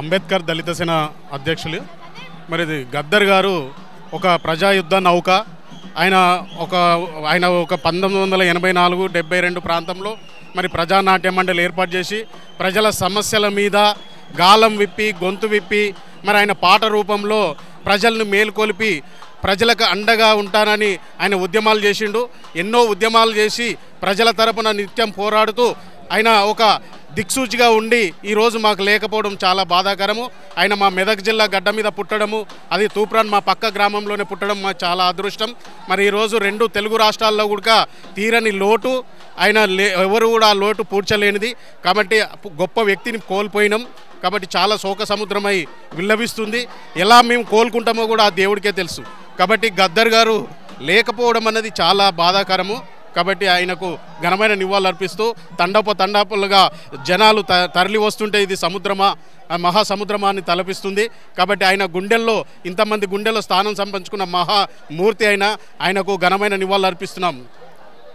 అంబేద్కర్ దళిత సేన అధ్యక్షులు మరి గద్దర్ గారు ఒక ప్రజాయుద్ధ నౌక ఆయన ఒక ఆయన ఒక పంతొమ్మిది వందల ఎనభై నాలుగు డెబ్బై రెండు ప్రాంతంలో మరి ప్రజానాట్య మండలి ఏర్పాటు చేసి ప్రజల సమస్యల మీద గాలం విప్పి గొంతు విప్పి మరి ఆయన పాట రూపంలో ప్రజలను మేల్కొలిపి ప్రజలకు అండగా ఉంటానని ఆయన ఉద్యమాలు చేసిండు ఎన్నో ఉద్యమాలు చేసి ప్రజల తరపున నిత్యం పోరాడుతూ ఆయన ఒక దిక్సూచిగా ఉండి ఈరోజు మాకు లేకపోవడం చాలా బాధాకరము ఆయన మా మెదక్ జిల్లా గడ్డ మీద పుట్టడము అది తూప్రాన్ మా పక్క గ్రామంలోనే పుట్టడం మాకు చాలా అదృష్టం మరి ఈరోజు రెండు తెలుగు రాష్ట్రాల్లో కూడా తీరని లోటు ఆయన ఎవరు కూడా ఆ లోటు పూడ్చలేనిది కాబట్టి గొప్ప వ్యక్తిని కోల్పోయినాం కాబట్టి చాలా శోక సముద్రమై విల్లవిస్తుంది ఎలా మేము కోలుకుంటామో కూడా ఆ దేవుడికే తెలుసు కాబట్టి గద్దర్ గారు లేకపోవడం అన్నది చాలా బాధాకరము కాబట్టి ఆయనకు ఘనమైన నివాళులు అర్పిస్తూ తండప తండాపులుగా జనాలు తరలి వస్తుంటే ఇది సముద్రమా మహాసముద్రమాన్ని తలపిస్తుంది కాబట్టి ఆయన గుండెల్లో ఇంతమంది గుండెల్లో స్థానం సంపంచుకున్న మహామూర్తి అయిన ఆయనకు ఘనమైన నివాళులు అర్పిస్తున్నాం